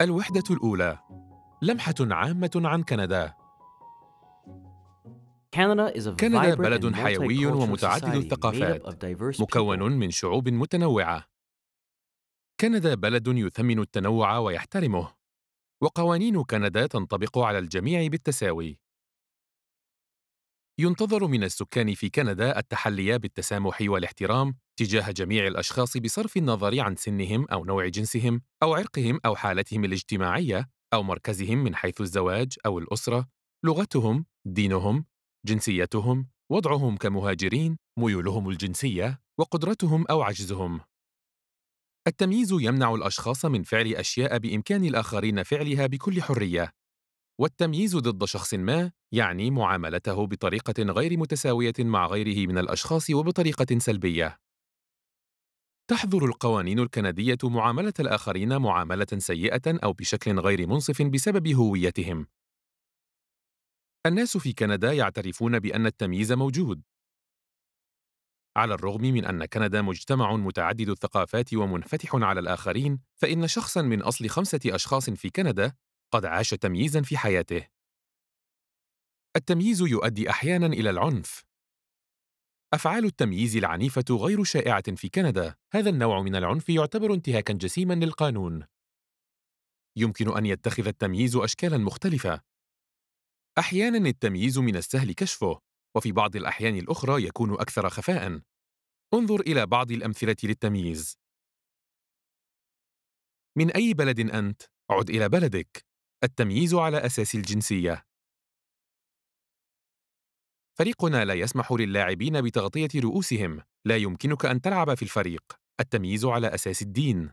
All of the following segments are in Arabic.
الوحدة الأولى لمحة عامة عن كندا كندا بلد حيوي ومتعدد الثقافات مكون من شعوب متنوعة كندا بلد يثمن التنوع ويحترمه وقوانين كندا تنطبق على الجميع بالتساوي ينتظر من السكان في كندا التحلي بالتسامح والاحترام تجاه جميع الاشخاص بصرف النظر عن سنهم او نوع جنسهم او عرقهم او حالتهم الاجتماعيه او مركزهم من حيث الزواج او الاسره لغتهم دينهم جنسيتهم وضعهم كمهاجرين ميولهم الجنسيه وقدرتهم او عجزهم التمييز يمنع الاشخاص من فعل اشياء بامكان الاخرين فعلها بكل حريه والتمييز ضد شخص ما يعني معاملته بطريقة غير متساوية مع غيره من الأشخاص وبطريقة سلبية. تحظر القوانين الكندية معاملة الآخرين معاملة سيئة أو بشكل غير منصف بسبب هويتهم. الناس في كندا يعترفون بأن التمييز موجود. على الرغم من أن كندا مجتمع متعدد الثقافات ومنفتح على الآخرين، فإن شخصًا من أصل خمسة أشخاص في كندا قد عاش تمييزا في حياته التمييز يؤدي احيانا الى العنف افعال التمييز العنيفه غير شائعه في كندا هذا النوع من العنف يعتبر انتهاكا جسيما للقانون يمكن ان يتخذ التمييز اشكالا مختلفه احيانا التمييز من السهل كشفه وفي بعض الاحيان الاخرى يكون اكثر خفاء انظر الى بعض الامثله للتمييز من اي بلد انت عد الى بلدك التمييز على أساس الجنسية فريقنا لا يسمح للاعبين بتغطية رؤوسهم، لا يمكنك أن تلعب في الفريق. التمييز على أساس الدين.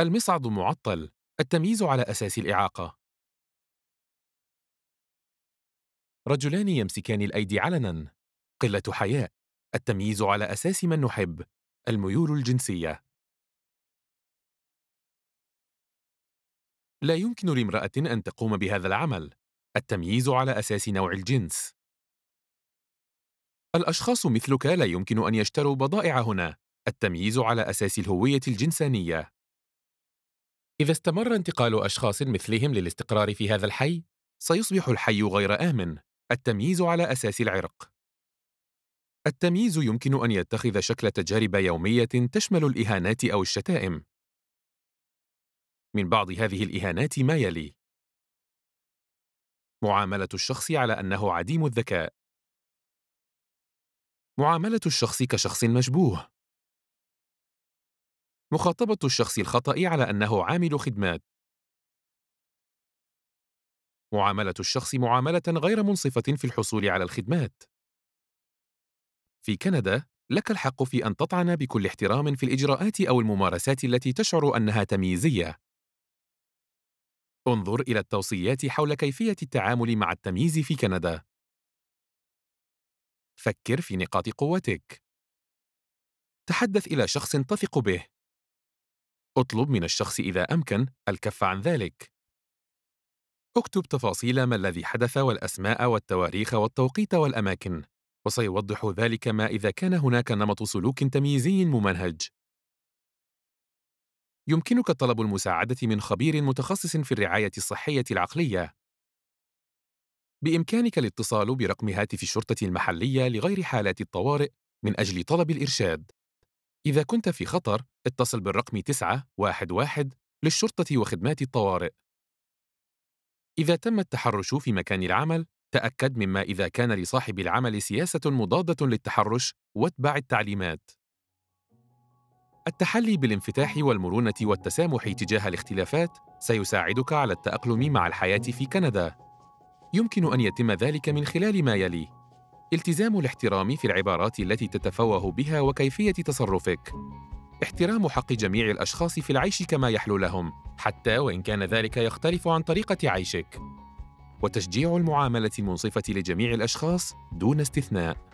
المصعد معطل. التمييز على أساس الإعاقة. رجلان يمسكان الأيدي علناً. قلة حياء. التمييز على أساس من نحب. الميول الجنسية. لا يمكن لامرأة أن تقوم بهذا العمل التمييز على أساس نوع الجنس الأشخاص مثلك لا يمكن أن يشتروا بضائع هنا التمييز على أساس الهوية الجنسانية إذا استمر انتقال أشخاص مثلهم للاستقرار في هذا الحي سيصبح الحي غير آمن التمييز على أساس العرق التمييز يمكن أن يتخذ شكل تجارب يومية تشمل الإهانات أو الشتائم من بعض هذه الإهانات ما يلي: معاملة الشخص على أنه عديم الذكاء، معاملة الشخص كشخص مشبوه، مخاطبة الشخص الخطأ على أنه عامل خدمات، معاملة الشخص معاملة غير منصفة في الحصول على الخدمات. في كندا، لك الحق في أن تطعن بكل احترام في الإجراءات أو الممارسات التي تشعر أنها تمييزية، انظر إلى التوصيات حول كيفية التعامل مع التمييز في كندا. فكر في نقاط قوتك. تحدث إلى شخص تثق به. اطلب من الشخص إذا أمكن الكف عن ذلك. اكتب تفاصيل ما الذي حدث والأسماء والتواريخ والتوقيت والأماكن، وسيوضح ذلك ما إذا كان هناك نمط سلوك تمييزي ممنهج. يمكنك طلب المساعدة من خبير متخصص في الرعاية الصحية العقلية. بإمكانك الاتصال برقم هاتف الشرطة المحلية لغير حالات الطوارئ من أجل طلب الإرشاد. إذا كنت في خطر، اتصل بالرقم 911 للشرطة وخدمات الطوارئ. إذا تم التحرش في مكان العمل، تأكد مما إذا كان لصاحب العمل سياسة مضادة للتحرش واتبع التعليمات. التحلي بالانفتاح والمرونة والتسامح تجاه الاختلافات سيساعدك على التأقلم مع الحياة في كندا. يمكن أن يتم ذلك من خلال ما يلي: التزام الاحترام في العبارات التي تتفوه بها وكيفية تصرفك. احترام حق جميع الأشخاص في العيش كما يحلو لهم، حتى وإن كان ذلك يختلف عن طريقة عيشك. وتشجيع المعاملة المنصفة لجميع الأشخاص دون استثناء.